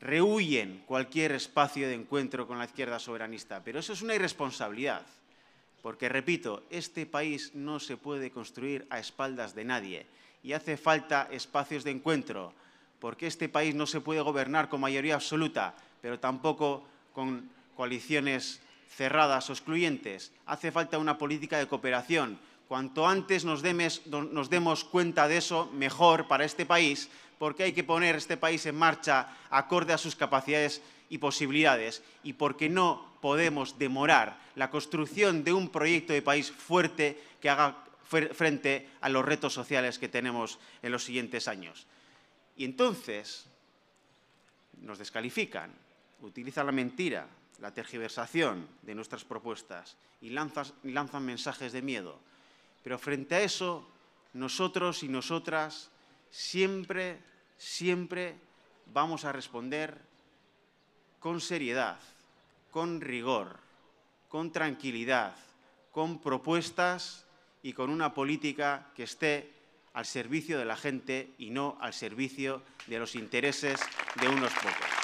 rehuyen cualquier espacio de encuentro con la izquierda soberanista. Pero eso es una irresponsabilidad, porque, repito, este país no se puede construir a espaldas de nadie y hace falta espacios de encuentro, porque este país no se puede gobernar con mayoría absoluta, pero tampoco con coaliciones cerradas o excluyentes. Hace falta una política de cooperación Cuanto antes nos, demos cuenta de eso, mejor para este país, porque hay que poner este país en marcha acorde a sus capacidades y posibilidades y porque no podemos demorar la construcción de un proyecto de país fuerte que haga frente a los retos sociales que tenemos en los siguientes años. Y entonces nos descalifican, utilizan la mentira, la tergiversación de nuestras propuestas y lanzan mensajes de miedo. Pero frente a eso, nosotros y nosotras siempre, siempre vamos a responder con seriedad, con rigor, con tranquilidad, con propuestas y con una política que esté al servicio de la gente y no al servicio de los intereses de unos pocos.